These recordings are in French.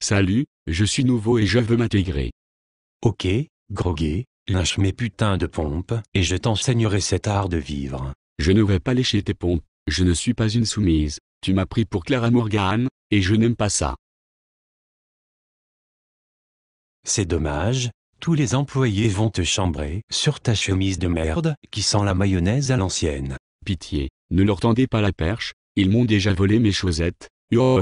Salut, je suis nouveau et je veux m'intégrer. Ok, Groguet, lâche mes putains de pompes, et je t'enseignerai cet art de vivre. Je ne vais pas lécher tes pompes, je ne suis pas une soumise, tu m'as pris pour Clara Morgan, et je n'aime pas ça. C'est dommage, tous les employés vont te chambrer sur ta chemise de merde qui sent la mayonnaise à l'ancienne. Pitié, ne leur tendez pas la perche, ils m'ont déjà volé mes chaussettes. Yo,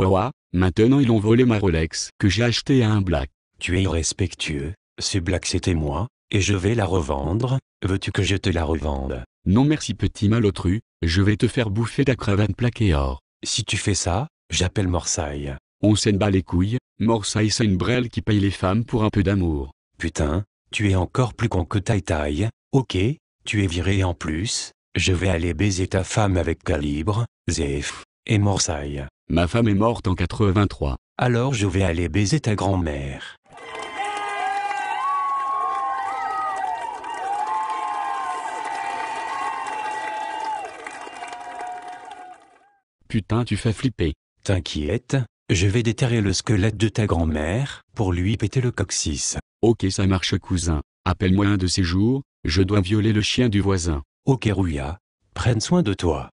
Maintenant ils ont volé ma Rolex, que j'ai achetée à un black. Tu es irrespectueux, ce black c'était moi, et je vais la revendre, veux-tu que je te la revende Non merci petit malotru, je vais te faire bouffer ta cravate plaquée or. Si tu fais ça, j'appelle Morsaille. On s'en bat les couilles, Morsaille c'est une brelle qui paye les femmes pour un peu d'amour. Putain, tu es encore plus con que taille taille, ok, tu es viré en plus, je vais aller baiser ta femme avec calibre, Zef et Morsaille. Ma femme est morte en 83. Alors je vais aller baiser ta grand-mère. Putain, tu fais flipper. T'inquiète, je vais déterrer le squelette de ta grand-mère pour lui péter le coccyx. Ok, ça marche, cousin. Appelle-moi un de ces jours, je dois violer le chien du voisin. Ok, Rouya, prenne soin de toi.